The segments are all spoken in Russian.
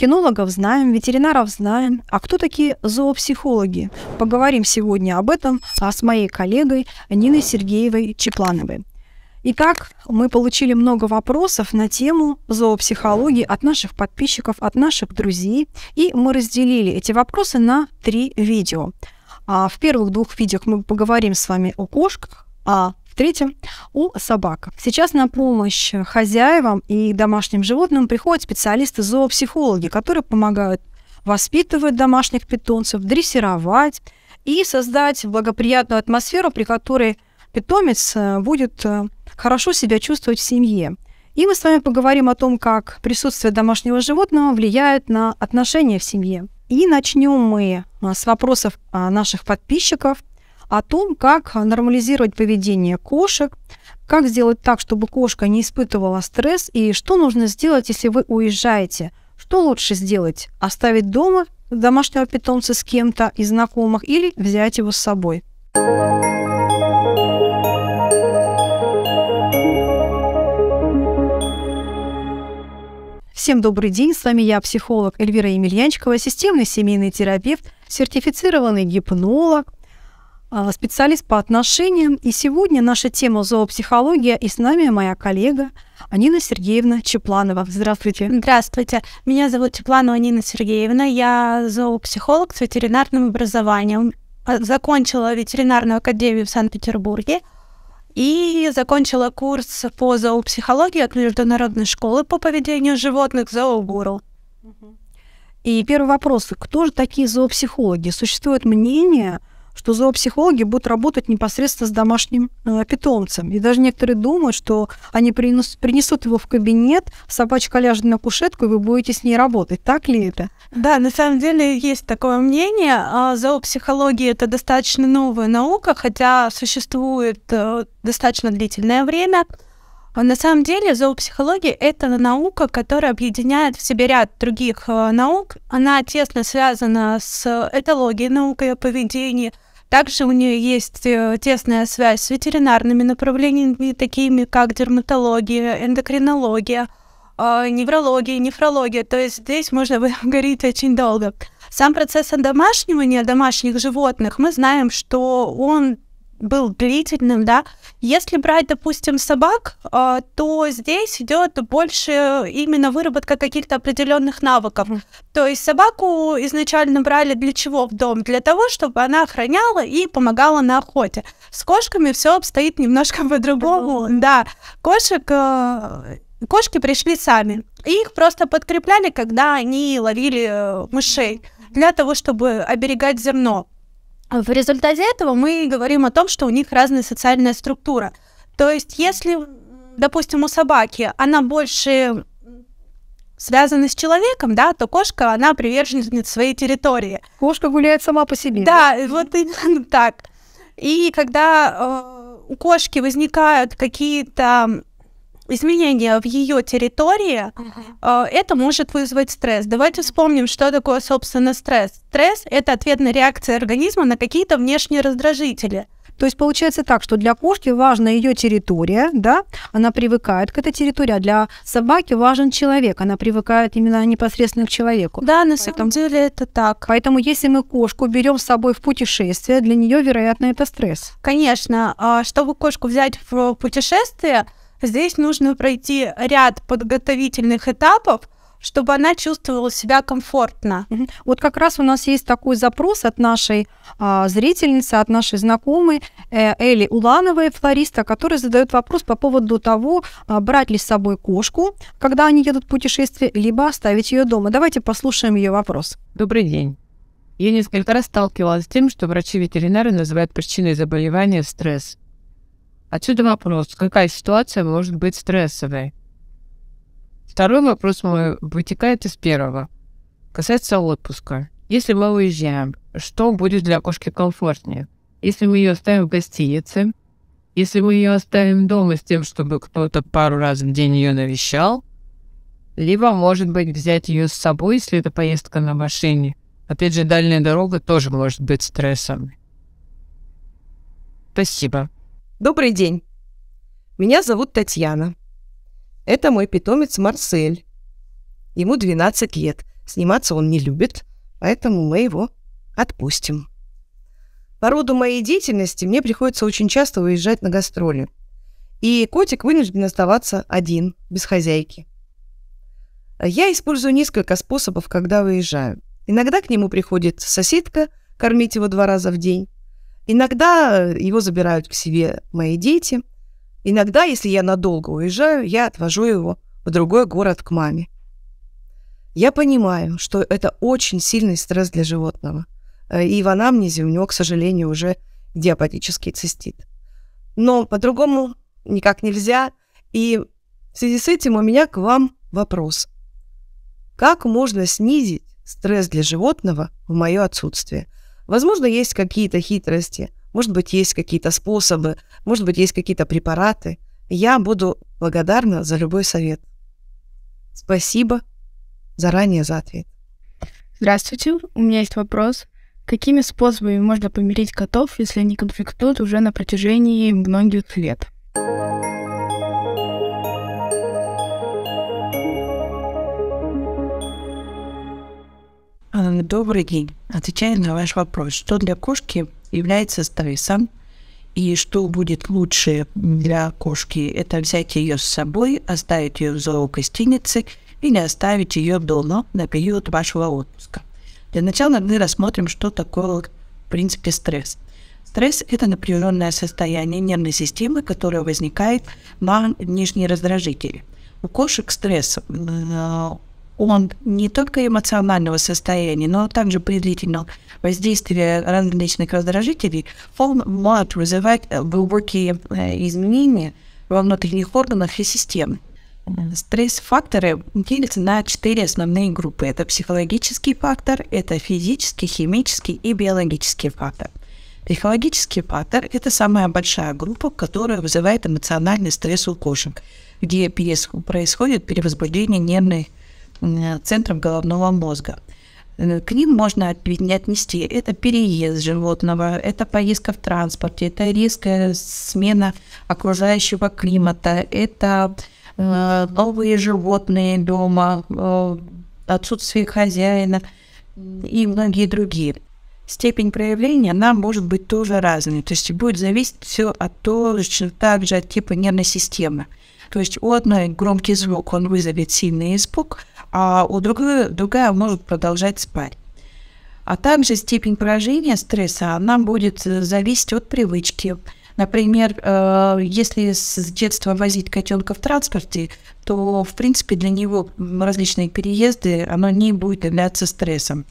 Кинологов знаем, ветеринаров знаем. А кто такие зоопсихологи? Поговорим сегодня об этом а с моей коллегой Ниной Сергеевой Чеплановой. Итак, мы получили много вопросов на тему зоопсихологии от наших подписчиков, от наших друзей, и мы разделили эти вопросы на три видео. А в первых двух видео мы поговорим с вами о кошках, о а 23 у собак. Сейчас на помощь хозяевам и домашним животным приходят специалисты-зоопсихологи, которые помогают воспитывать домашних питомцев, дрессировать и создать благоприятную атмосферу, при которой питомец э, будет э, хорошо себя чувствовать в семье. И мы с вами поговорим о том, как присутствие домашнего животного влияет на отношения в семье. И начнем мы э, с вопросов а, наших подписчиков о том, как нормализировать поведение кошек, как сделать так, чтобы кошка не испытывала стресс и что нужно сделать, если вы уезжаете. Что лучше сделать? Оставить дома домашнего питомца с кем-то из знакомых или взять его с собой? Всем добрый день, с вами я, психолог Эльвира Емельянчикова, системный семейный терапевт, сертифицированный гипнолог, а, специалист по отношениям. И сегодня наша тема зоопсихология. И с нами моя коллега Анина Сергеевна Чепланова. Здравствуйте. Здравствуйте. Меня зовут Чепланова Нина Сергеевна. Я зоопсихолог с ветеринарным образованием. А, закончила ветеринарную академию в Санкт-Петербурге и закончила курс по зоопсихологии от Международной школы по поведению животных «Зоогуру». И первый вопрос. Кто же такие зоопсихологи? Существует мнение, что зоопсихологи будут работать непосредственно с домашним э, питомцем. И даже некоторые думают, что они принес, принесут его в кабинет, собачка ляжет на кушетку, и вы будете с ней работать. Так ли это? Да, на самом деле есть такое мнение. А, зоопсихология – это достаточно новая наука, хотя существует э, достаточно длительное время. А на самом деле зоопсихология — это наука, которая объединяет в себе ряд других э, наук. Она тесно связана с э, этологией наукой о поведении, также у нее есть э, тесная связь с ветеринарными направлениями, такими как дерматология, эндокринология, э, неврология, нефрология. То есть здесь можно говорить очень долго. Сам процесс одомашнивания домашних животных, мы знаем, что он был длительным, да. Если брать, допустим, собак, э, то здесь идет больше именно выработка каких-то определенных навыков. То есть собаку изначально брали для чего в дом? Для того, чтобы она охраняла и помогала на охоте. С кошками все обстоит немножко по-другому. Да, кошек э, кошки пришли сами. их просто подкрепляли, когда они ловили э, мышей для того, чтобы оберегать зерно. В результате этого мы говорим о том, что у них разная социальная структура. То есть, если, допустим, у собаки она больше связана с человеком, да, то кошка, она приверженец своей территории. Кошка гуляет сама по себе. Да, да? вот именно так. И когда э, у кошки возникают какие-то изменения в ее территории, а, это может вызвать стресс. Давайте вспомним, что такое, собственно, стресс. Стресс — это ответная реакция организма на какие-то внешние раздражители. То есть получается так, что для кошки важна ее территория, да, она привыкает к этой территории, а для собаки важен человек, она привыкает именно непосредственно к человеку. Да, на поэтому, самом деле это так. Поэтому если мы кошку берем с собой в путешествие, для нее, вероятно, это стресс. Конечно, а чтобы кошку взять в путешествие, Здесь нужно пройти ряд подготовительных этапов, чтобы она чувствовала себя комфортно. Вот как раз у нас есть такой запрос от нашей а, зрительницы, от нашей знакомой э, Эли Улановой, флориста, которая задает вопрос по поводу того, а, брать ли с собой кошку, когда они едут в путешествие, либо оставить ее дома. Давайте послушаем ее вопрос. Добрый день. Я несколько раз сталкивалась с тем, что врачи-ветеринары называют причиной заболевания стресс. Отсюда вопрос, какая ситуация может быть стрессовой? Второй вопрос мой вытекает из первого. Касается отпуска. Если мы уезжаем, что будет для кошки комфортнее? Если мы ее оставим в гостинице, если мы ее оставим дома с тем, чтобы кто-то пару раз в день ее навещал, либо, может быть, взять ее с собой, если это поездка на машине. Опять же, дальняя дорога тоже может быть стрессом. Спасибо. Добрый день. Меня зовут Татьяна. Это мой питомец Марсель. Ему 12 лет. Сниматься он не любит, поэтому мы его отпустим. По роду моей деятельности мне приходится очень часто уезжать на гастроли. И котик вынужден оставаться один, без хозяйки. Я использую несколько способов, когда выезжаю. Иногда к нему приходит соседка, кормить его два раза в день. Иногда э, его забирают к себе мои дети. Иногда, если я надолго уезжаю, я отвожу его в другой город к маме. Я понимаю, что это очень сильный стресс для животного. Э, и в анамнезе у него, к сожалению, уже диапатический цистит. Но по-другому никак нельзя. И в связи с этим у меня к вам вопрос. Как можно снизить стресс для животного в мое отсутствие – Возможно, есть какие-то хитрости, может быть, есть какие-то способы, может быть, есть какие-то препараты. Я буду благодарна за любой совет. Спасибо заранее за ответ. Здравствуйте, у меня есть вопрос. Какими способами можно помирить котов, если они конфликтуют уже на протяжении многих лет? А, ну, добрый день. Отвечая на ваш вопрос, что для кошки является стрессом и что будет лучше для кошки, это взять ее с собой, оставить ее в зоогостинице или оставить ее дома на период вашего отпуска. Для начала мы рассмотрим, что такое, в принципе, стресс. Стресс – это напряженное состояние нервной системы, которое возникает на нижние раздражители. У кошек стресс э, он не только эмоционального состояния, но также при длительном воздействии различных раздражителей, он может вызывать э, глубокие э, изменения во внутренних органах и системах. Стресс-факторы делятся на четыре основные группы. Это психологический фактор, это физический, химический и биологический фактор. Психологический фактор – это самая большая группа, которая вызывает эмоциональный стресс у кошек, где происходит перевозбуждение нервной Э, центров головного мозга. Э, к ним можно не отнести это переезд животного, это поездка в транспорте, это резкая смена окружающего климата, это э, новые животные дома, э, отсутствие хозяина и многие другие. Степень проявления, она может быть тоже разной. То есть будет зависеть все от точно также от типа нервной системы. То есть у одной громкий звук, он вызовет сильный испуг – а у другой, другая может продолжать спать. А также степень поражения стресса, она будет э, зависеть от привычки. Например, э, если с детства возить котенка в транспорте, то, в принципе, для него различные переезды, оно не будет являться стрессом.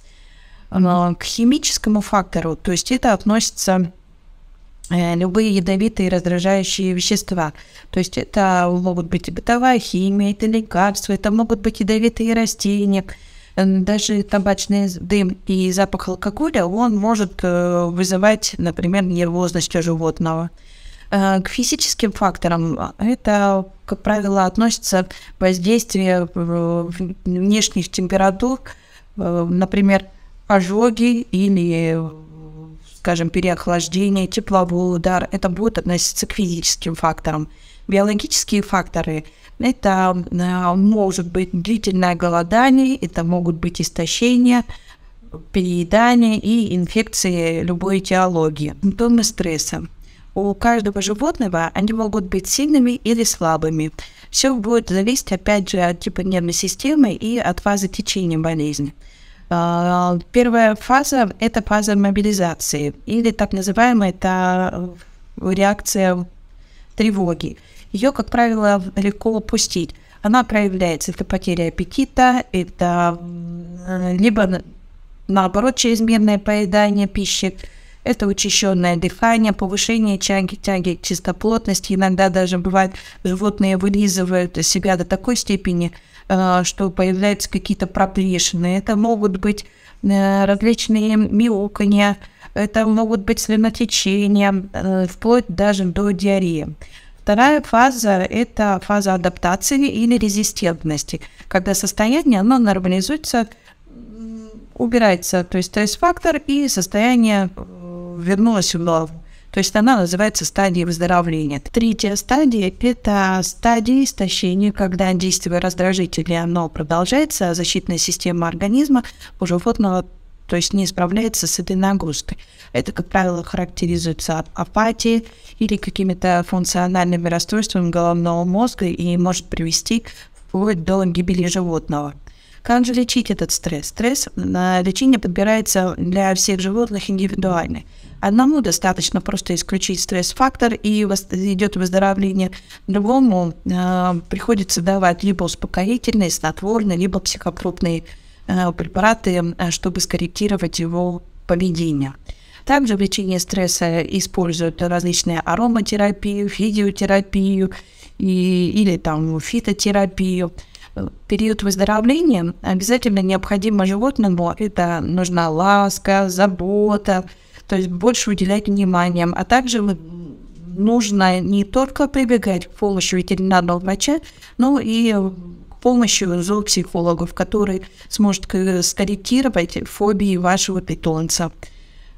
Но к химическому фактору, то есть это относится Э, любые ядовитые раздражающие вещества. То есть это могут быть бытовая химия, это лекарства, это могут быть ядовитые растения, э, даже табачный дым и запах алкоголя, он может э, вызывать, например, нервозность у животного. К физическим факторам а, это, как правило, относится воздействие внешних температур, например, ожоги или скажем, переохлаждение, тепловой удар, это будет относиться к физическим факторам. Биологические факторы – это э, может быть длительное голодание, это могут быть истощения, переедание и инфекции любой этиологии. Симптомы стресса. У каждого животного они могут быть сильными или слабыми. Все будет зависеть, опять же, от типа нервной системы и от фазы течения болезни. А, первая фаза — это фаза мобилизации, или так называемая это э, реакция тревоги. Ее, как правило, легко упустить. Она проявляется, это потеря аппетита, это либо наоборот чрезмерное поедание пищи, это учащенное дыхание, повышение тяги, тяги чистоплотности. Иногда даже бывает, животные вылизывают себя до такой степени, Э, что появляются какие-то проплешины, это могут быть э, различные мяуканья, это могут быть слюнотечения, э, вплоть даже до диареи. Вторая фаза – это фаза адаптации или резистентности, когда состояние оно нормализуется, убирается, то есть стресс-фактор, и состояние вернулось в то есть она называется стадией выздоровления. Третья стадия – это стадия истощения, когда действие раздражителя оно продолжается, а защитная система организма уже животного то есть не справляется с этой нагрузкой. Это, как правило, характеризуется апатией или какими-то функциональными расстройствами головного мозга и может привести вплоть до гибели животного. Как же лечить этот стресс? Стресс на э, лечение подбирается для всех животных индивидуально. Одному достаточно просто исключить стресс-фактор и идет выздоровление. Другому э, приходится давать либо успокоительные, снотворные, либо психотропные э, препараты, э, чтобы скорректировать его поведение. Также в лечении стресса используют различные ароматерапию, физиотерапию и, или там фитотерапию – период выздоровления обязательно необходимо животному, это нужна ласка, забота, то есть больше уделять внимания. а также нужно не только прибегать к помощи ветеринарного врача, но и к помощью зоопсихологов, который сможет скорректировать фобии вашего питомца.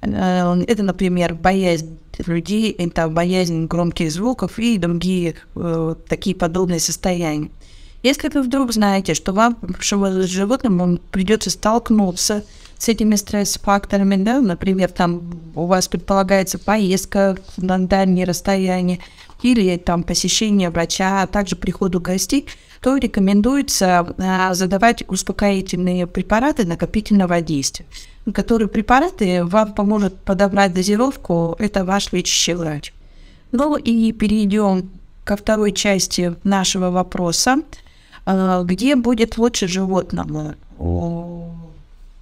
Э, это, например, боязнь людей, это боязнь громких звуков и другие э, такие подобные состояния. Если вы вдруг знаете, что вам, что с животным вам придется столкнуться с этими стресс-факторами, да, например, там у вас предполагается поездка на дальние расстояния или там посещение врача, а также приходу гостей, то рекомендуется а, задавать успокоительные препараты накопительного действия, которые препараты вам поможет подобрать дозировку, это ваш лечащий врач. Ну и перейдем ко второй части нашего вопроса. А, где будет лучше животному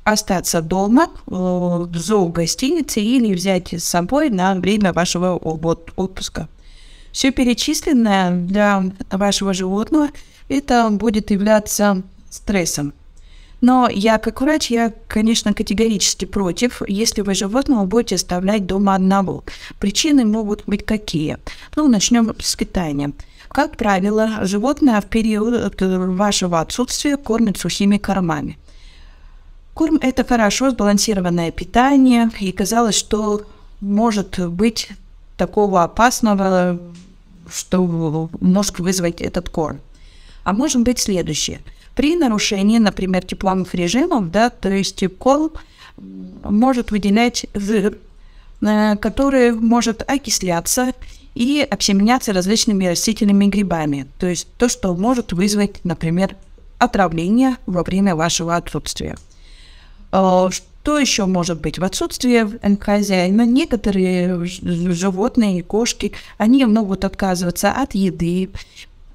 остаться дома э, в зоогостинице или взять с собой на время вашего отпуска. Все перечисленное для вашего животного это будет являться стрессом. Но я, как врач, я, конечно, категорически против, если вы животного будете оставлять дома одного. Причины могут быть какие. Ну, начнем с питания. Как правило, животное в период э, вашего отсутствия кормит сухими кормами. Корм – это хорошо сбалансированное питание, и казалось, что может быть такого опасного, что может вызвать этот корм. А может быть следующее. При нарушении, например, тепловых режимов, да, то есть корм может выделять жир, э, который может окисляться и обсеменяться различными растительными грибами, то есть то, что может вызвать, например, отравление во время вашего отсутствия. А, что еще может быть? В отсутствие хозяина ну, некоторые животные, кошки, они могут отказываться от еды,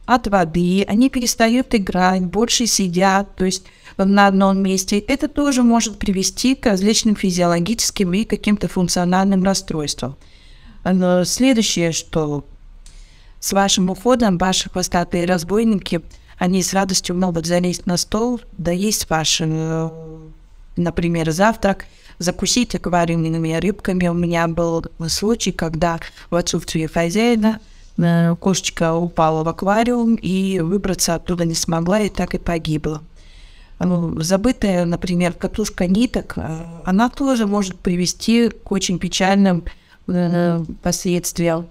от воды, они перестают играть, больше сидят, то есть на одном месте. Это тоже может привести к различным физиологическим и каким-то функциональным расстройствам. Но следующее, что с вашим уходом ваши хвостатые разбойники, они с радостью могут залезть на стол, да есть ваш, э, например, завтрак, закусить аквариумными рыбками. У меня был случай, когда в отсутствие хозяина э, кошечка упала в аквариум и выбраться оттуда не смогла и так и погибла. Ну, забытая, например, катушка ниток, э, она тоже может привести к очень печальным Э, последствия.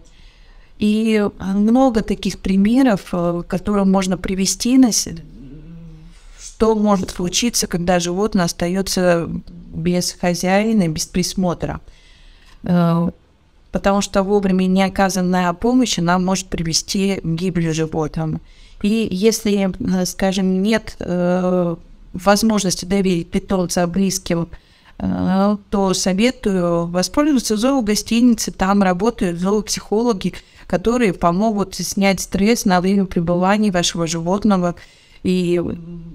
И э, много таких примеров, э, которые можно привести на что может случиться, когда животное остается без хозяина, без присмотра. Потому что вовремя неоказанная помощь, она может привести к гибели животным. И если, скажем, нет возможности доверить питомца близким Э, то советую воспользоваться зоогостиницей. Там работают зоопсихологи, которые помогут снять стресс на время пребывания вашего животного. И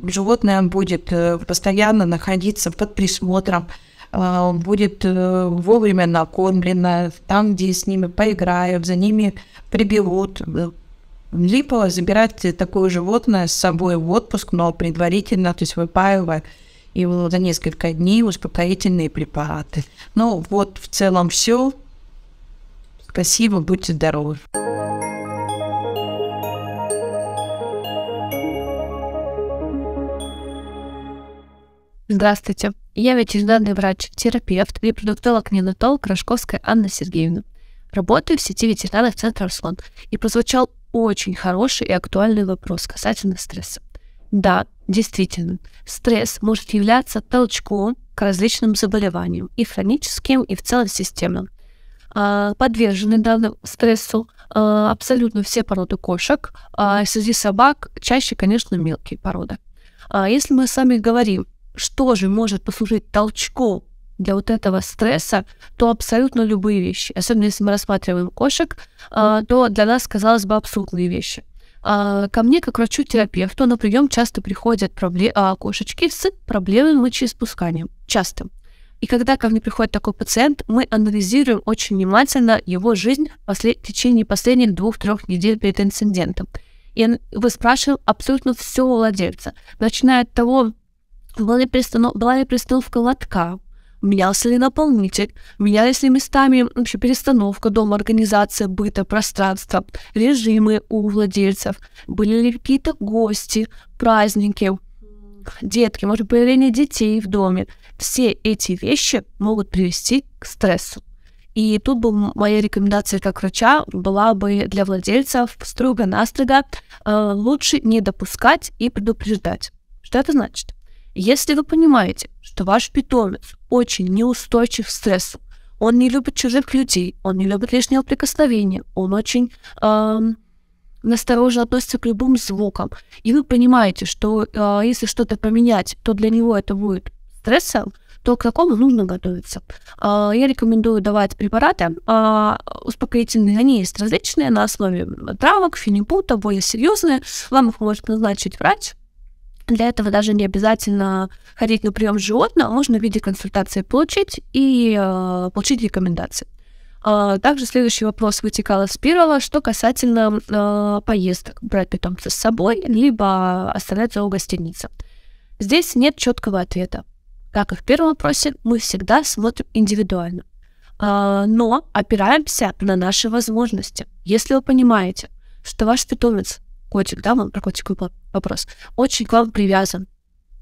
животное будет э, постоянно находиться под присмотром, э, будет вовремя накормлено, там, где с ними поиграют, за ними приберут, либо забирать такое животное с собой в отпуск, но предварительно, то есть выпаивая и за несколько дней успокоительные препараты. Ну вот в целом все. Спасибо, будьте здоровы. Здравствуйте. Я ветеринарный врач, терапевт, репродуктолог-неонатолог Рожковская Анна Сергеевна. Работаю в сети ветеринарных центров «Слон». И прозвучал очень хороший и актуальный вопрос касательно стресса. Да, действительно, стресс может являться толчком к различным заболеваниям, и хроническим, и в целом системным. А, подвержены данным стрессу а, абсолютно все породы кошек, а среди собак чаще, конечно, мелкие породы. А Если мы с вами говорим, что же может послужить толчком для вот этого стресса, то абсолютно любые вещи. Особенно если мы рассматриваем кошек, а, то для нас, казалось бы, абсурдные вещи – а, ко мне, как врачу-терапевту, на прием часто приходят пробле... А, кошечки с проблемой мочеиспускания. Часто. И когда ко мне приходит такой пациент, мы анализируем очень внимательно его жизнь в послед... в течение последних двух-трех недель перед инцидентом. И вы спрашиваем абсолютно все у владельца, начиная от того, была ли, пристанов... была ли пристановка лотка, менялся ли наполнитель, менялись ли местами вообще перестановка дома, организация быта, пространства, режимы у владельцев, были ли какие-то гости, праздники, детки, может появление детей в доме. Все эти вещи могут привести к стрессу. И тут бы моя рекомендация как врача была бы для владельцев строго-настрого э, лучше не допускать и предупреждать. Что это значит? Если вы понимаете, что ваш питомец очень неустойчив к стрессу. Он не любит чужих людей, он не любит лишнего прикосновения, он очень эм, настороженно относится к любым звукам. И вы понимаете, что э, если что-то поменять, то для него это будет стрессом, то к такому нужно готовиться. Э, я рекомендую давать препараты э, успокоительные. Они есть различные на основе травок, фенибута, более серьезные. Вам их может назначить врач, для этого даже не обязательно ходить на прием животного, а можно в виде консультации получить и э, получить рекомендации. Э, также следующий вопрос вытекал из первого, что касательно э, поездок, брать питомца с собой, либо оставлять его в гостинице. Здесь нет четкого ответа. Как и в первом вопросе, мы всегда смотрим индивидуально. Э, но опираемся на наши возможности. Если вы понимаете, что ваш питомец котик, да, вам про котика был вопрос, очень к вам привязан,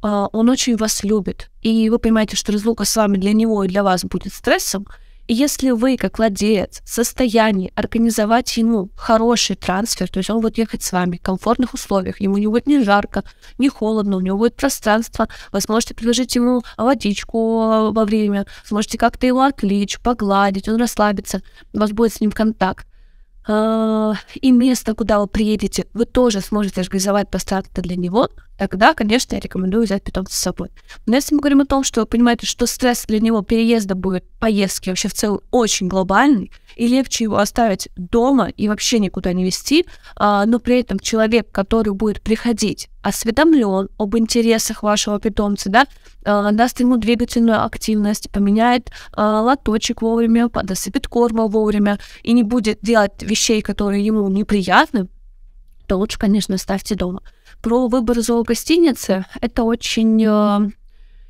а, он очень вас любит, и вы понимаете, что разлука с вами для него и для вас будет стрессом, и если вы, как владелец, в состоянии организовать ему хороший трансфер, то есть он будет ехать с вами в комфортных условиях, ему не будет ни жарко, ни холодно, у него будет пространство, вы сможете предложить ему водичку во время, сможете как-то его отвлечь, погладить, он расслабится, у вас будет с ним контакт. А, и место, куда вы приедете, вы тоже сможете организовать пространство для него, тогда, конечно, я рекомендую взять питомца с собой. Но если мы говорим о том, что вы понимаете, что стресс для него переезда будет, поездки вообще в целом очень глобальный, и легче его оставить дома и вообще никуда не вести, а, но при этом человек, который будет приходить осведомлен об интересах вашего питомца, да, а, даст ему двигательную активность, поменяет а, лоточек вовремя, подосыпет корма вовремя и не будет делать вещей, которые ему неприятны, то лучше, конечно, ставьте дома. Про выбор зоогостиницы это очень э,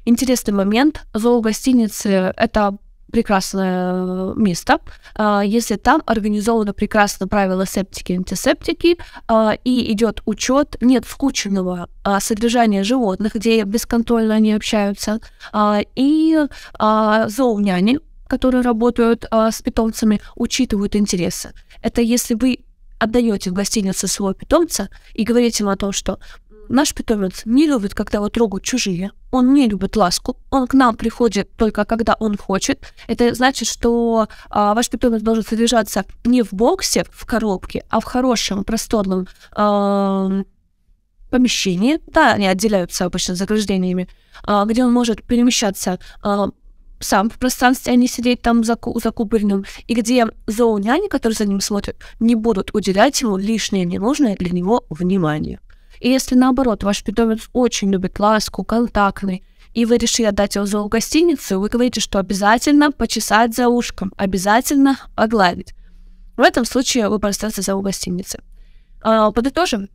интересный момент. Зоогостиницы это прекрасное э, место, а, если там организовано прекрасно правила септики и антисептики, а, и идет учет, нет вкученного а, содержания животных, где бесконтрольно они общаются, и зоуняне, которые работают с питомцами, учитывают интересы. Это если вы отдаете в гостиницу своего питомца и говорите им о том, что Наш питомец не любит, когда его трогают чужие. Он не любит ласку. Он к нам приходит только когда он хочет. Это значит, что а, ваш питомец должен содержаться не в боксе, в коробке, а в хорошем, просторном а, помещении. Да, они отделяются обычно заграждениями, а, где он может перемещаться а, сам в пространстве, а не сидеть там заку- закупоренным, и где зооняне, которые за ним смотрят, не будут уделять ему лишнее ненужное для него внимание. И если наоборот, ваш питомец очень любит ласку, контактный, и вы решили отдать его в зоогостиницу, вы говорите, что обязательно почесать за ушком, обязательно погладить. В этом случае вы простите зоогостиницы. А, подытожим.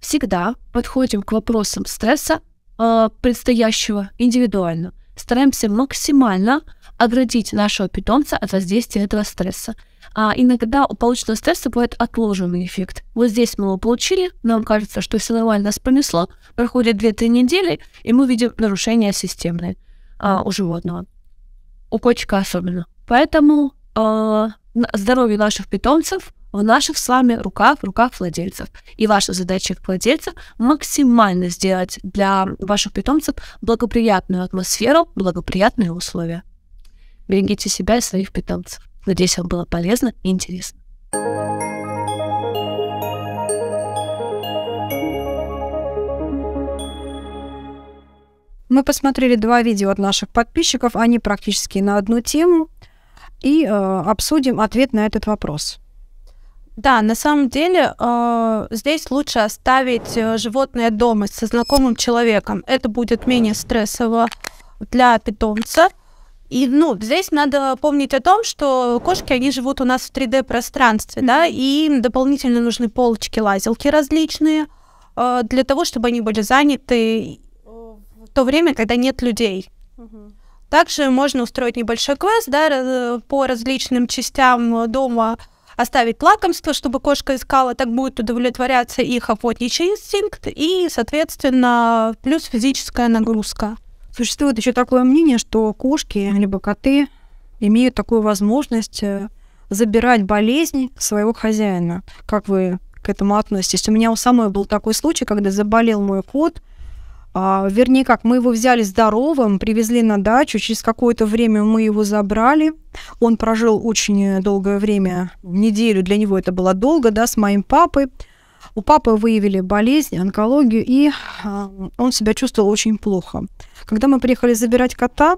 Всегда подходим к вопросам стресса а, предстоящего индивидуально. Стараемся максимально оградить нашего питомца от воздействия этого стресса а иногда у полученного стресса бывает отложенный эффект. Вот здесь мы его получили, нам кажется, что все нормально нас понесло, проходит 2-3 недели, и мы видим нарушение системное а, у животного, у котика особенно. Поэтому а, здоровье наших питомцев в наших с вами руках, в руках владельцев. И ваша задача как владельца максимально сделать для ваших питомцев благоприятную атмосферу, благоприятные условия. Берегите себя и своих питомцев. Надеюсь, вам было полезно и интересно. Мы посмотрели два видео от наших подписчиков, они практически на одну тему, и э, обсудим ответ на этот вопрос. Да, на самом деле э, здесь лучше оставить э, животное дома со знакомым человеком. Это будет менее стрессово для питомца. И, ну, здесь надо помнить о том, что кошки, они живут у нас в 3D-пространстве, да, и им дополнительно нужны полочки, лазилки различные, э, для того, чтобы они были заняты в то время, когда нет людей. Также можно устроить небольшой квест, да, э, по различным частям дома, оставить лакомство, чтобы кошка искала, так будет удовлетворяться их охотничий инстинкт и, соответственно, плюс физическая нагрузка. Существует еще такое мнение, что кошки либо коты имеют такую возможность э, забирать болезни своего хозяина. Как вы к этому относитесь? У меня у самой был такой случай, когда заболел мой кот. А, вернее, как мы его взяли здоровым, привезли на дачу. Через какое-то время мы его забрали. Он прожил очень э, долгое время, неделю для него это было долго, да, с моим папой. У папы выявили болезнь, онкологию, и а, он себя чувствовал очень плохо. Когда мы приехали забирать кота,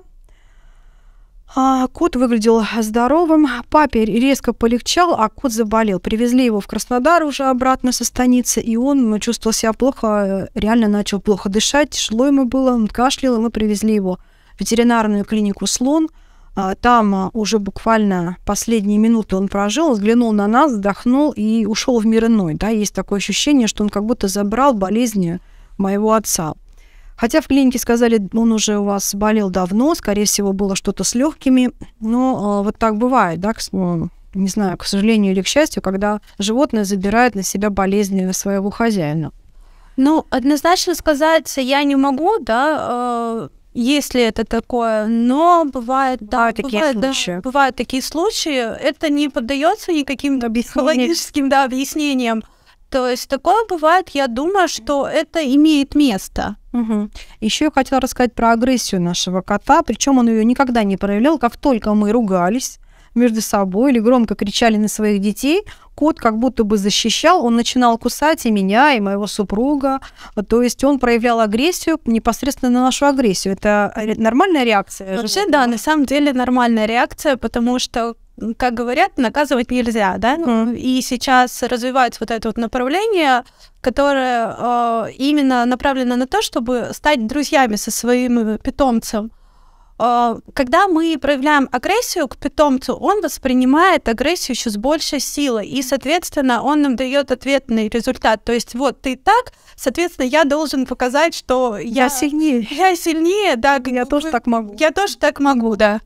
а, Кот выглядел здоровым, папе резко полегчал, а кот заболел. Привезли его в Краснодар уже обратно со станицы, и он ну, чувствовал себя плохо, реально начал плохо дышать, тяжело ему было, он кашлял, и мы привезли его в ветеринарную клинику «Слон», а, там а, уже буквально последние минуты он прожил, взглянул на нас, вздохнул и ушел в мир иной. Да, есть такое ощущение, что он как будто забрал болезни моего отца. Хотя в клинике сказали, он уже у вас болел давно, скорее всего, было что-то с легкими. Но а, вот так бывает, да, не знаю, к сожалению или к счастью, когда животное забирает на себя болезни своего хозяина. Ну, однозначно сказать я не могу, да, если это такое, но бывает, да, бывают, такие бывают, случаи. Да, бывают такие случаи. Это не поддается никаким психологическим да, объяснениям. То есть такое бывает, я думаю, что это имеет место. Угу. Еще я хотела рассказать про агрессию нашего кота, причем он ее никогда не проявлял, как только мы ругались между собой или громко кричали на своих детей, кот как будто бы защищал, он начинал кусать и меня, и моего супруга. То есть он проявлял агрессию непосредственно на нашу агрессию. Это нормальная реакция? Вообще, да, на самом деле нормальная реакция, потому что как говорят, наказывать нельзя, да? Mm. И сейчас развивается вот это вот направление, которое э, именно направлено на то, чтобы стать друзьями со своим э, питомцем. А, когда мы проявляем агрессию к питомцу, он воспринимает агрессию еще с большей силой, и, соответственно, он нам дает ответный результат. То есть вот ты так, соответственно, я должен показать, что я, я сильнее. Я сильнее, да. Я вы, тоже так могу. Я тоже так могу, да.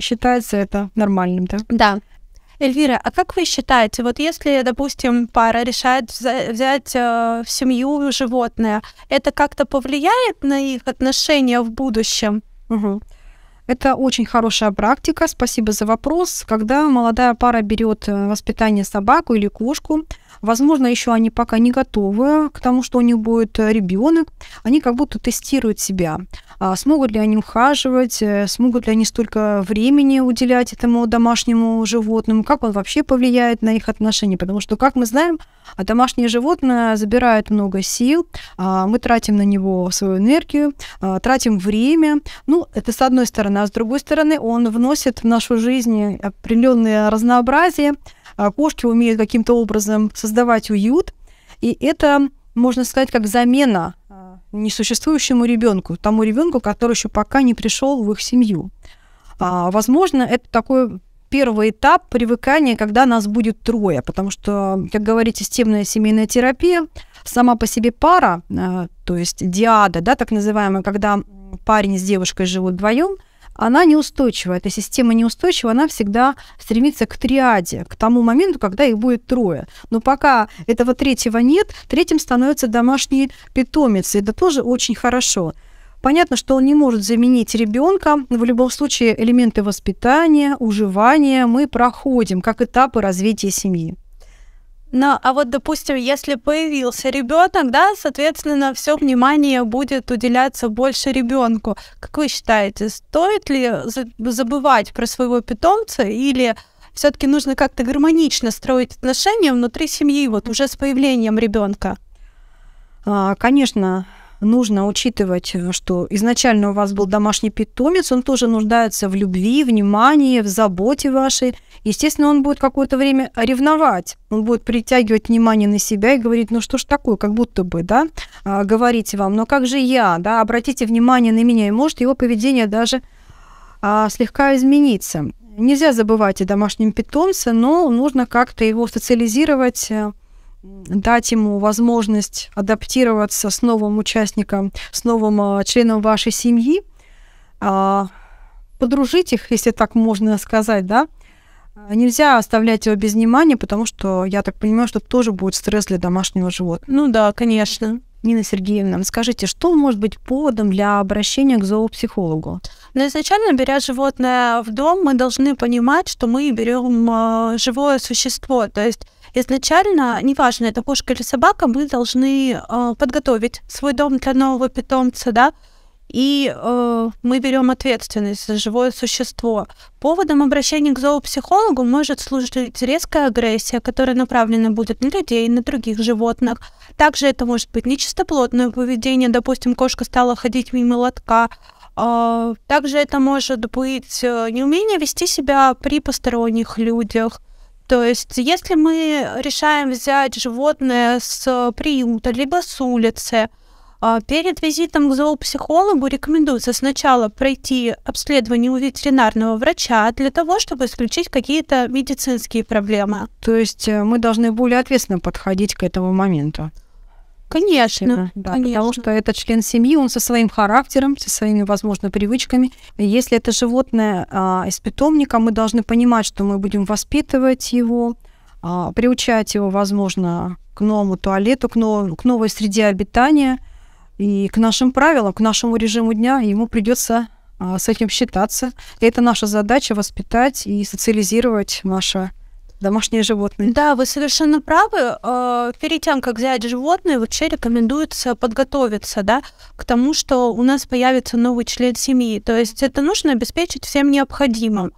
Считается это нормальным, да? Да. Эльвира, а как вы считаете, вот если, допустим, пара решает взять э, в семью животное, это как-то повлияет на их отношения в будущем? Угу. Это очень хорошая практика. Спасибо за вопрос. Когда молодая пара берет э, воспитание собаку или кошку, Возможно, еще они пока не готовы к тому, что у них будет э, ребенок. Они как будто тестируют себя. А смогут ли они ухаживать, э, смогут ли они столько времени уделять этому домашнему животному, как он вообще повлияет на их отношения. Потому что, как мы знаем, домашнее животное забирает много сил, а мы тратим на него свою энергию, а, тратим время. Ну, это с одной стороны. А с другой стороны, он вносит в нашу жизнь определенное разнообразие, а, кошки умеют каким-то образом создавать уют. И это, можно сказать, как замена а, несуществующему ребенку, тому ребенку, который еще пока не пришел в их семью. А, возможно, это такой первый этап привыкания, когда нас будет трое, потому что, как говорит системная семейная терапия, сама по себе пара, а, то есть диада, да, так называемая, когда парень с девушкой живут вдвоем, она неустойчива, эта система неустойчива, она всегда стремится к триаде, к тому моменту, когда их будет трое. Но пока этого третьего нет, третьим становится домашний питомец, и это тоже очень хорошо. Понятно, что он не может заменить ребенка, но в любом случае элементы воспитания, уживания мы проходим как этапы развития семьи. Ну, а вот, допустим, если появился ребенок, да, соответственно, все внимание будет уделяться больше ребенку. Как вы считаете, стоит ли забывать про своего питомца или все-таки нужно как-то гармонично строить отношения внутри семьи, вот уже с появлением ребенка? А, конечно, нужно учитывать, э, что изначально у вас был домашний питомец, он тоже нуждается в любви, внимании, в заботе вашей. Естественно, он будет какое-то время ревновать, он будет притягивать внимание на себя и говорить, ну что ж такое, как будто бы, да, а, говорите вам, но как же я, да, обратите внимание на меня, и может его поведение даже а, слегка измениться. Нельзя забывать о домашнем питомце, но нужно как-то его социализировать, э, дать ему возможность адаптироваться с новым участником, с новым а, членом вашей семьи, а, подружить их, если так можно сказать, да, Нельзя оставлять его без внимания, потому что, я так понимаю, что тоже будет стресс для домашнего животного. Ну да, конечно. Нина Сергеевна, скажите, что может быть поводом для обращения к зоопсихологу? Но ну, изначально, беря животное в дом, мы должны понимать, что мы берем а, живое существо. То есть изначально, неважно, это кошка или собака, мы должны э, подготовить свой дом для нового питомца, да, и э, мы берем ответственность за живое существо. Поводом обращения к зоопсихологу может служить резкая агрессия, которая направлена будет на людей, на других животных. Также это может быть нечистоплотное поведение, допустим, кошка стала ходить мимо лотка. Э, также это может быть э, неумение вести себя при посторонних людях – то есть, если мы решаем взять животное с э, приюта, либо с улицы, а, перед визитом к зоопсихологу рекомендуется сначала пройти обследование у ветеринарного врача для того, чтобы исключить какие-то медицинские проблемы. То есть э, мы должны более ответственно подходить к этому моменту. Конечно, ну, да, конечно. Потому что это член семьи, он со своим характером, со своими, возможно, привычками. Если это животное а, из питомника, мы должны понимать, что мы будем воспитывать его, а, приучать его, возможно, к новому туалету, к, нов- к новой среде обитания и к нашим правилам, к нашему режиму дня. Ему придется а, с этим считаться. И это наша задача воспитать и социализировать наше домашние животные. Да, вы совершенно правы. Э, перед тем, как взять животное, вообще рекомендуется подготовиться да, к тому, что у нас появится новый член семьи. То есть это нужно обеспечить всем необходимым.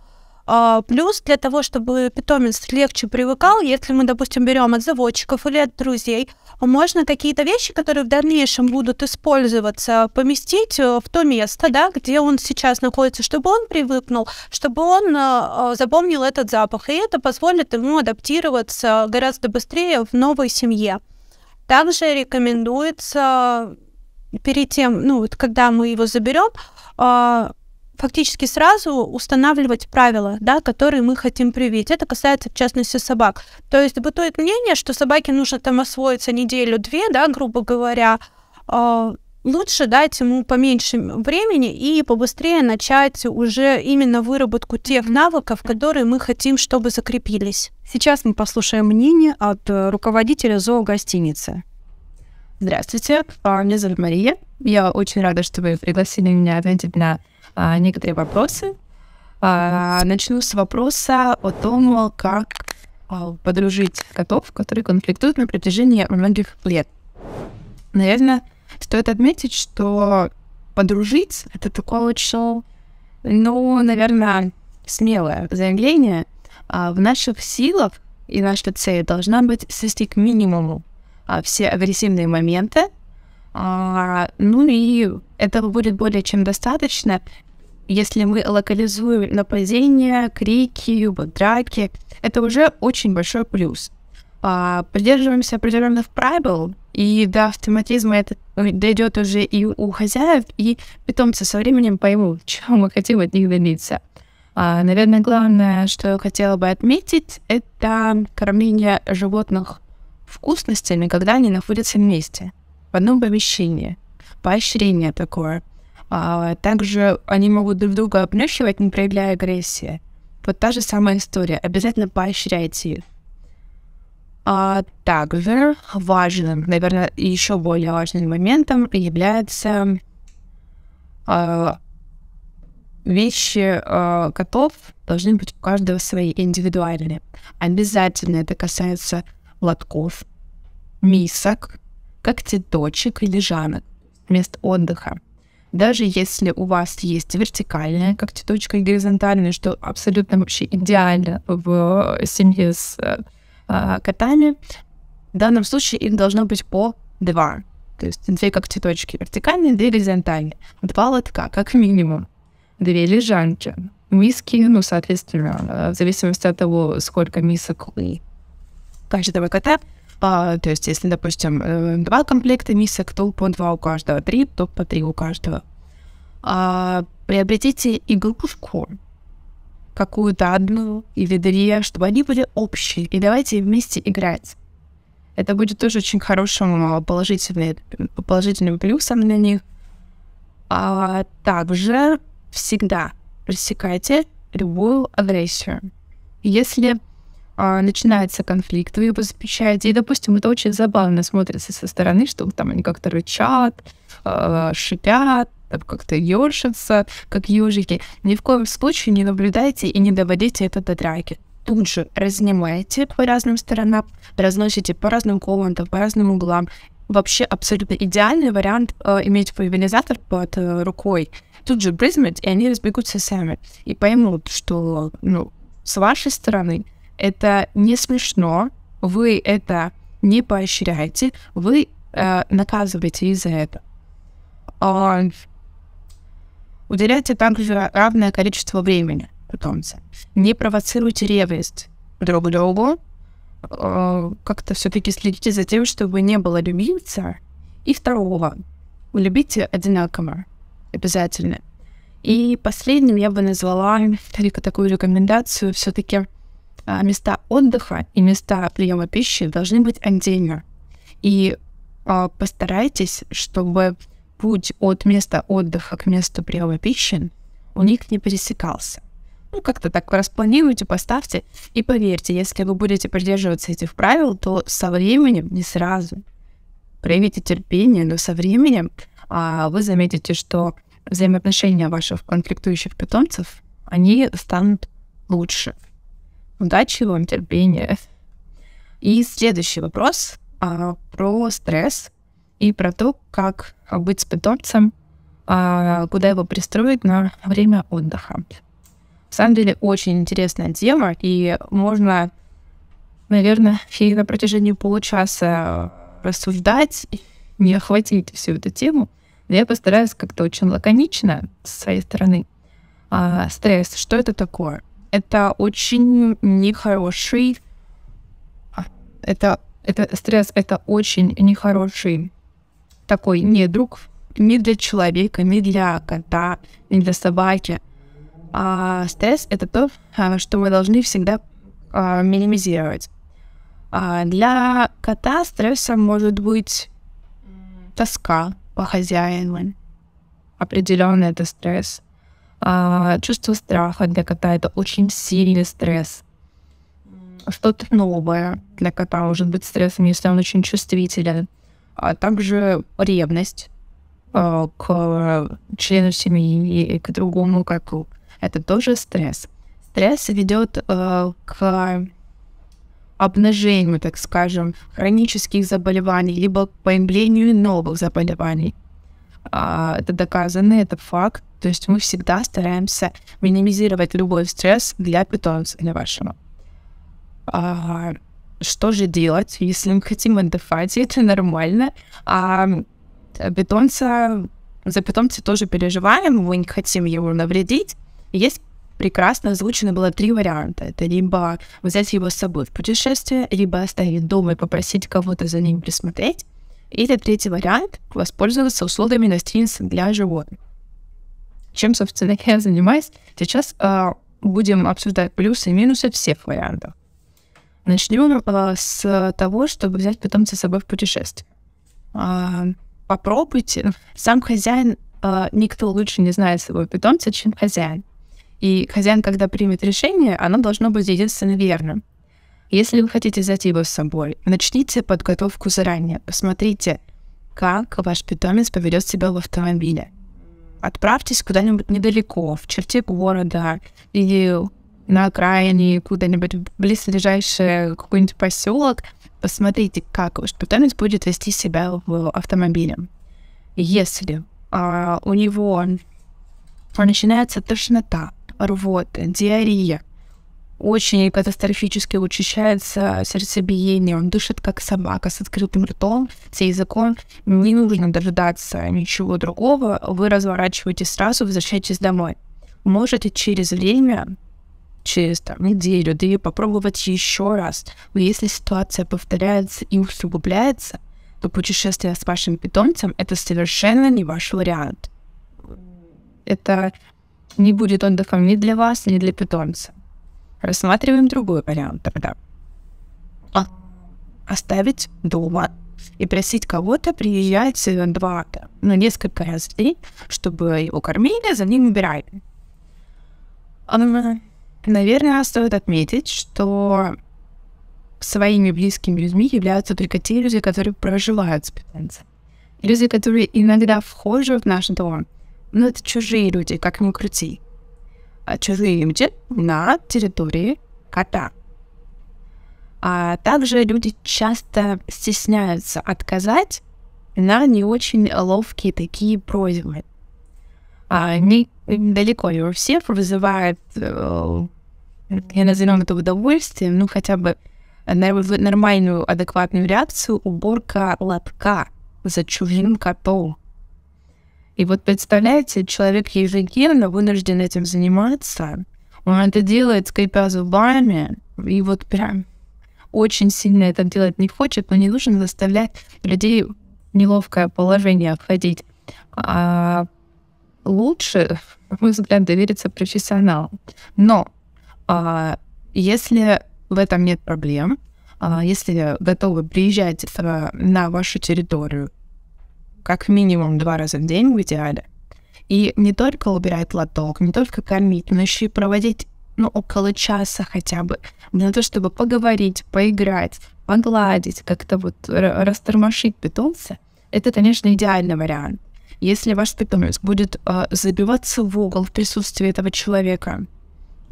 А, плюс для того, чтобы питомец легче привыкал, если мы, допустим, берем от заводчиков или от друзей, можно какие-то вещи, которые в дальнейшем будут использоваться, поместить э, в то место, да, где он сейчас находится, чтобы он привыкнул, чтобы он э, э, запомнил этот запах, и это позволит ему адаптироваться гораздо быстрее в новой семье. Также рекомендуется перед тем, ну вот когда мы его заберем, а, фактически сразу устанавливать правила, да, которые мы хотим привить. Это касается, в частности, собак. То есть бытует мнение, что собаке нужно там освоиться неделю-две, да, грубо говоря, а, лучше дать ему поменьше времени и побыстрее начать уже именно выработку тех навыков, которые мы хотим, чтобы закрепились. Сейчас мы послушаем мнение от э, руководителя зоогостиницы. Здравствуйте, а, меня зовут Мария. Я очень рада, что вы пригласили меня ответить на а, некоторые вопросы. А, начну с вопроса о том, как а, подружить котов, которые конфликтуют на протяжении многих лет. Наверное, стоит отметить, что подружить — это такое очень, ну, наверное, смелое заявление. в наших силах и наша цель должна быть свести к минимуму все агрессивные моменты, ну и этого будет более чем достаточно если мы локализуем нападения, крики, драки, это уже очень большой плюс. А, придерживаемся определенных правил, и до автоматизма это дойдет уже и у хозяев, и питомцы со временем поймут, чего мы хотим от них добиться. А, наверное, главное, что я хотела бы отметить, это кормление животных вкусностями, когда они находятся вместе, в одном помещении. Поощрение такое — а, также они могут друг друга обнюхивать, не проявляя агрессии. Вот та же самая история. Обязательно поощряйте их. А также важным, наверное, еще более важным моментом является а, вещи а, котов должны быть у каждого свои индивидуальные. Обязательно это касается лотков, мисок, когтеточек или жанок мест отдыха. Даже если у вас есть вертикальная когтеточка и горизонтальная, что абсолютно вообще идеально в э, семье с э, а, котами, в данном случае их должно быть по два. То есть две как когтеточки вертикальные, две горизонтальные. Два лотка, как минимум. Две лежанки. Миски, ну, соответственно, э, в зависимости от того, сколько мисок у каждого кота, а, то есть, если, допустим, э, два комплекта мисок, то по два у каждого, три, то по три у каждого. А, приобретите игрушку, какую-то одну или две, чтобы они были общие, и давайте вместе играть. Это будет тоже очень хорошим а, положительным, положительным плюсом для них. А также всегда пресекайте любую агрессию. Если а, начинается конфликт, вы его запрещаете. И, допустим, это очень забавно смотрится со стороны, что там они как-то рычат, а, шипят, там как-то ершатся, как ежики. Ни в коем случае не наблюдайте и не доводите это до драки. Тут же разнимаете по разным сторонам, разносите по разным комнатам, по разным углам. Вообще абсолютно идеальный вариант э, иметь пульверизатор под э, рукой. Тут же брызнуть, и они разбегутся сами. И поймут, что ну, с вашей стороны это не смешно, вы это не поощряете, вы э, наказываете из-за этого. А, уделяйте также равное количество времени питомца. Не провоцируйте ревность друг другу. Э, как-то все-таки следите за тем, чтобы не было любимца и второго. Любите одинаково, обязательно. И последним я бы назвала такую рекомендацию все-таки а места отдыха и места приема пищи должны быть отдельно. И а, постарайтесь, чтобы путь от места отдыха к месту приема пищи у них не пересекался. Ну, как-то так распланируйте, поставьте. И поверьте, если вы будете придерживаться этих правил, то со временем, не сразу, проявите терпение, но со временем а, вы заметите, что взаимоотношения ваших конфликтующих питомцев, они станут лучше. Удачи вам, терпения. И следующий вопрос а, про стресс и про то, как быть с питомцем, а, куда его пристроить на время отдыха. в самом деле очень интересная тема, и можно, наверное, и на протяжении получаса рассуждать, не охватить всю эту тему. Но я постараюсь как-то очень лаконично с своей стороны. А, стресс, что это такое? это очень нехороший, а, это, это стресс, это очень нехороший такой недруг не для человека, не для кота, не для собаки. А стресс — это то, а, что мы должны всегда а, минимизировать. А для кота стрессом может быть тоска по хозяину. Определенно это стресс. А, чувство страха для кота это очень сильный стресс. Что-то новое для кота может быть стрессом, если он очень чувствителен. А также ревность а, к члену семьи и к другому коту. Это тоже стресс. Стресс ведет э, к обнажению, так скажем, хронических заболеваний, либо к появлению новых заболеваний. А, это доказано, это факт. То есть мы всегда стараемся минимизировать любой стресс для питомца, для вашего. А, что же делать, если мы хотим отдыхать, и это нормально. А питомца, за питомца тоже переживаем, мы не хотим его навредить. Есть прекрасно озвучено было три варианта. Это либо взять его с собой в путешествие, либо оставить дома и попросить кого-то за ним присмотреть. Или третий вариант — воспользоваться услугами гостиницы для животных чем, собственно, я занимаюсь. Сейчас э, будем обсуждать плюсы и минусы всех вариантов. Начнем э, с того, чтобы взять питомца с собой в путешествие. Э, попробуйте. Сам хозяин, э, никто лучше не знает своего питомца, чем хозяин. И хозяин, когда примет решение, оно должно быть единственно верным. Если вы хотите взять его с собой, начните подготовку заранее. Посмотрите, как ваш питомец поведет себя в автомобиле. Отправьтесь куда-нибудь недалеко, в черте города или на окраине, куда-нибудь близлежащий какой-нибудь поселок, посмотрите, как ваш питомец будет вести себя в автомобиле. Если а, у него начинается тошнота, рвота, диарея, очень катастрофически учащается сердцебиение, он дышит как собака с открытым ртом, с языком. Не нужно дожидаться ничего другого, вы разворачиваетесь сразу, возвращаетесь домой. Можете через время, через там, неделю, две попробовать еще раз. Но если ситуация повторяется и усугубляется, то путешествие с вашим питомцем — это совершенно не ваш вариант. Это не будет отдыхом ни для вас, ни для питомца. Рассматриваем другой вариант тогда. А, оставить дома и просить кого-то приезжать э, два, ну, несколько раз в день, чтобы его кормили, за ним убирали. А, ну, Наверное, стоит отметить, что своими близкими людьми являются только те люди, которые проживают с питомцем. Люди, которые иногда вхожи в наш дом, но это чужие люди, как ни крути. А, чужие на территории кота. А также люди часто стесняются отказать на не очень ловкие такие просьбы. А, не, далеко не у всех вызывают, э, я назовем это удовольствием, ну хотя бы нормальную, адекватную реакцию уборка лотка за чужим котом. И вот представляете, человек ежедневно вынужден этим заниматься. Он это делает, скрипя зубами, и вот прям очень сильно это делать не хочет, но не нужно заставлять людей в неловкое положение входить. А лучше, на мой взгляд, довериться профессионалу. Но а, если в этом нет проблем, а, если готовы приезжать э, на вашу территорию как минимум два раза в день в идеале. И не только убирать лоток, не только кормить, но еще и проводить ну, около часа хотя бы, для того, чтобы поговорить, поиграть, погладить, как-то вот растормошить питомца, это, конечно, идеальный вариант. Если ваш питомец будет э, забиваться в угол в присутствии этого человека,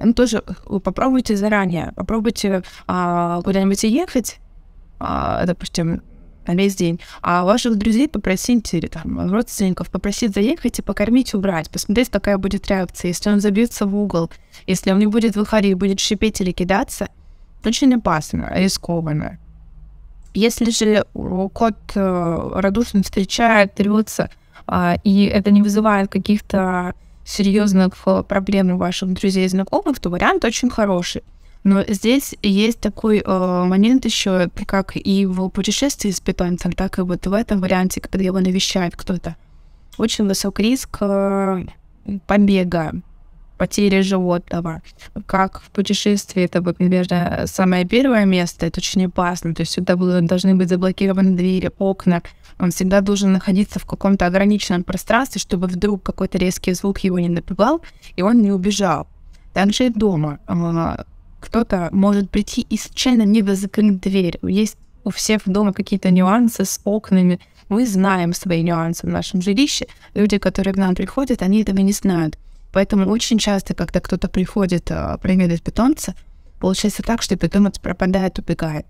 ну, тоже э, попробуйте заранее, попробуйте э, куда-нибудь ехать, э, а, допустим, на весь день. А ваших друзей попросите, или там родственников попросить заехать и покормить, убрать, посмотреть, какая будет реакция. Если он забьется в угол, если он не будет выходить, будет шипеть или кидаться, очень опасно, рискованно. Если же кот э, радушно встречает, трется а, и это не вызывает каких-то серьезных э, проблем у ваших друзей и знакомых, то вариант очень хороший. Но здесь есть такой э, момент еще, как и в путешествии с питомцем, так и вот в этом варианте, когда его навещает кто-то. Очень высок риск э, побега, потери животного. Как в путешествии, это вот, наверное, самое первое место, это очень опасно. То есть сюда должны быть заблокированы двери, окна. Он всегда должен находиться в каком-то ограниченном пространстве, чтобы вдруг какой-то резкий звук его не напугал, и он не убежал. Также и дома. Э, кто-то может прийти и случайно не закрыть дверь. Есть у всех дома какие-то нюансы с окнами. Мы знаем свои нюансы в нашем жилище. Люди, которые к нам приходят, они этого не знают. Поэтому очень часто, когда кто-то приходит а, проведать питомца, получается так, что питомец пропадает, убегает.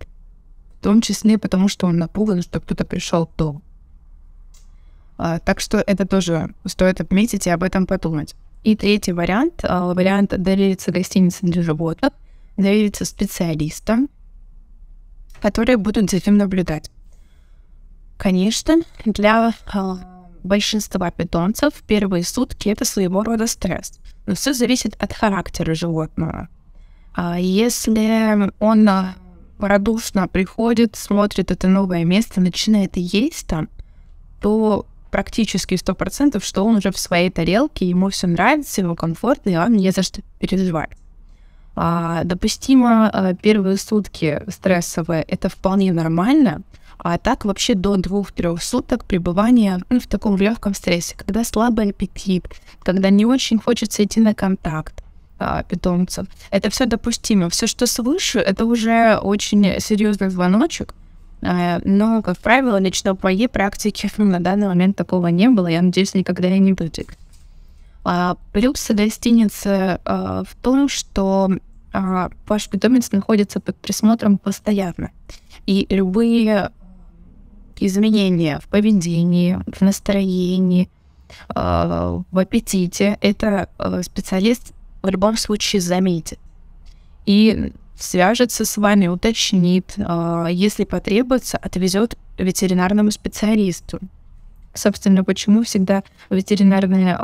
В том числе потому, что он напуган, что кто-то пришел в дом. А, так что это тоже стоит отметить и об этом подумать. И третий вариант, а, вариант довериться гостинице для животных довериться специалистам, которые будут за этим наблюдать. Конечно, для а, большинства питомцев первые сутки это своего рода стресс. Но все зависит от характера животного. А если он а, радушно приходит, смотрит это новое место, начинает есть там, то практически сто процентов, что он уже в своей тарелке, ему все нравится, ему комфортно, и он не за что переживает. А, допустимо, э, первые сутки стрессовые это вполне нормально, а так вообще до двух-трех суток пребывания ну, в таком легком стрессе, когда слабый аппетит, когда не очень хочется идти на контакт а, питомца. Это все допустимо. Все, что свыше, это уже очень серьезный звоночек. А, но, как правило, лично в моей практике ну, на данный момент такого не было. Я надеюсь, никогда и не будет. А, плюсы гостиницы а, в том, что а, ваш питомец находится под присмотром постоянно. И любые изменения в поведении, в настроении, в аппетите, это специалист в любом случае заметит. И свяжется с вами, уточнит, если потребуется, отвезет ветеринарному специалисту. Собственно, почему всегда ветеринарные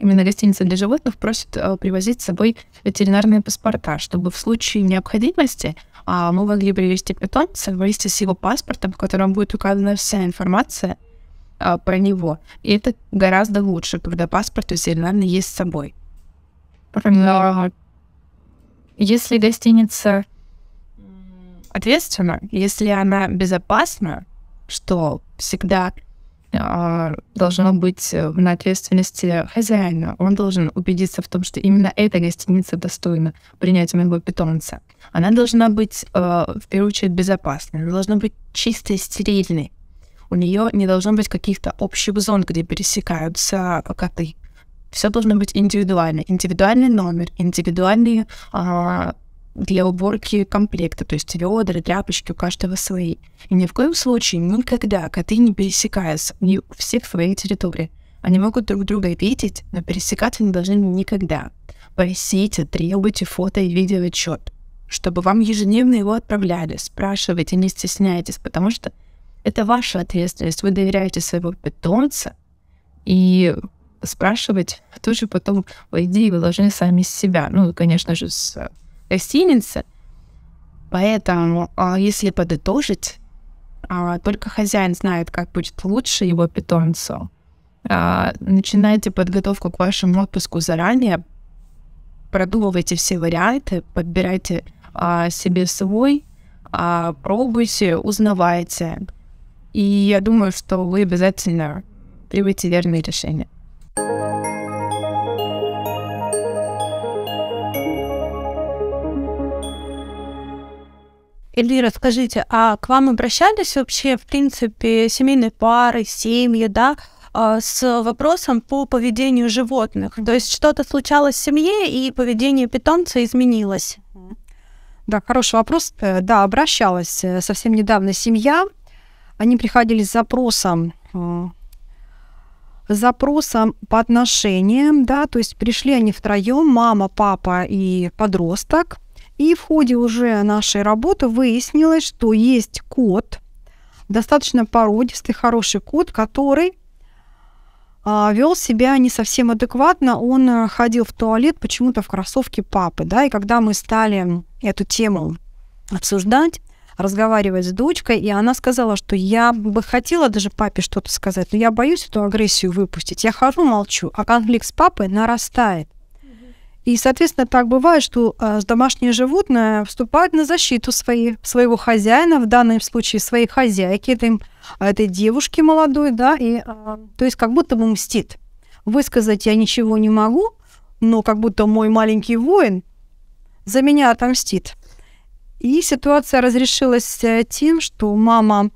именно гостиница для животных просит э, привозить с собой ветеринарные паспорта, чтобы в случае необходимости а, мы могли привезти питомца вместе с его паспортом, в котором будет указана вся информация а, про него. И это гораздо лучше, когда паспорт ветеринарный есть с собой. Но если гостиница ответственна, если она безопасна, что всегда а, должно быть э, на ответственности хозяина. Он должен убедиться в том, что именно эта гостиница достойна принять моего питомца. Она должна быть, э, в первую очередь, безопасной, она должна быть чистой, стерильной. У нее не должно быть каких-то общих зон, где пересекаются коты. Все должно быть индивидуально. Индивидуальный номер, индивидуальные а, для уборки комплекта, то есть ведра, тряпочки у каждого свои. И ни в коем случае никогда коты не пересекаются, у всех своей территории. Они могут друг друга видеть, но пересекаться не должны никогда. Просите, требуйте фото и видеоотчет, чтобы вам ежедневно его отправляли, спрашивайте, не стесняйтесь, потому что это ваша ответственность. Вы доверяете своего питомца, и спрашивать тоже потом, по идее, вы должны сами с себя. Ну, конечно же, с гостиницы. Поэтому, а, если подытожить, а, только хозяин знает, как будет лучше его питомцу. А, начинайте подготовку к вашему отпуску заранее, продумывайте все варианты, подбирайте себе свой, пробуйте, узнавайте. И я думаю, что вы обязательно примете верные решения. Эльвира, скажите, а к вам обращались вообще, в принципе, семейные пары, семьи, да, а, с вопросом по поведению животных? То есть что-то случалось в семье, и поведение питомца изменилось? Да, хороший вопрос. Э, да, обращалась э, совсем недавно семья. Они приходили с запросом э, запросом по отношениям, да, то есть пришли они втроем, мама, папа и подросток – и в ходе уже нашей работы выяснилось, что есть кот, достаточно породистый, хороший кот, который а, вел себя не совсем адекватно. Он э, ходил в туалет почему-то в кроссовке папы. Да? И когда мы стали эту тему обсуждать, разговаривать с дочкой, и она сказала, что я бы хотела даже папе что-то сказать, но я боюсь эту агрессию выпустить. Я хожу, молчу, а конфликт с папой нарастает. И, соответственно, так бывает, что э, а, домашнее животное вступает на защиту свои, своего хозяина, в данном случае своей хозяйки, этой, этой девушки молодой, да, и, э, то есть как будто бы мстит. Высказать я ничего не могу, но как будто мой маленький воин за меня отомстит. И ситуация разрешилась э, тем, что мама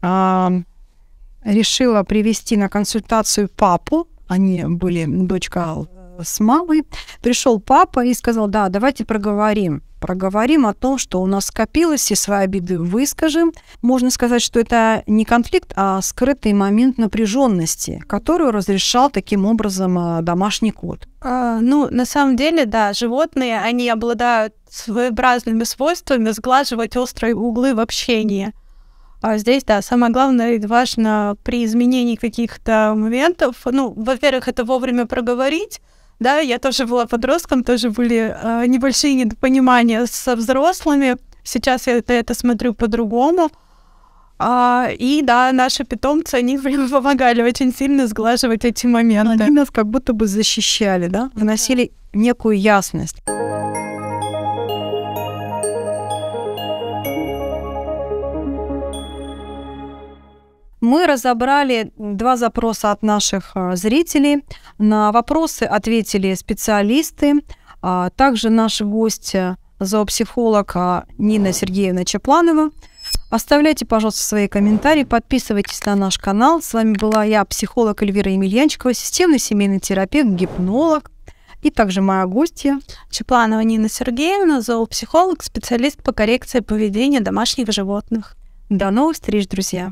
э, решила привести на консультацию папу, они были дочка с мамой. Пришел папа и сказал, да, давайте проговорим. Проговорим о том, что у нас скопилось, все свои обиды выскажем. Можно сказать, что это не конфликт, а скрытый момент напряженности, которую разрешал таким образом а, домашний кот. А, ну, на самом деле, да, животные, они обладают своеобразными свойствами сглаживать острые углы в общении. А здесь, да, самое главное и важно при изменении каких-то моментов, ну, во-первых, это вовремя проговорить, да, я тоже была подростком, тоже были э, небольшие недопонимания со взрослыми. Сейчас я это, это смотрю по-другому. А, и да, наши питомцы, они прям помогали очень сильно сглаживать эти моменты. Они нас как будто бы защищали, да, вносили некую ясность. мы разобрали два запроса от наших э, зрителей. На вопросы ответили специалисты, а, также наш гость, э, зоопсихолог а, Нина Сергеевна Чапланова. Оставляйте, пожалуйста, свои комментарии, подписывайтесь на наш канал. С вами была я, психолог Эльвира Емельянчикова, системный семейный терапевт, гипнолог, и также моя гостья. Чепланова Нина Сергеевна, зоопсихолог, специалист по коррекции поведения домашних животных. До новых встреч, друзья!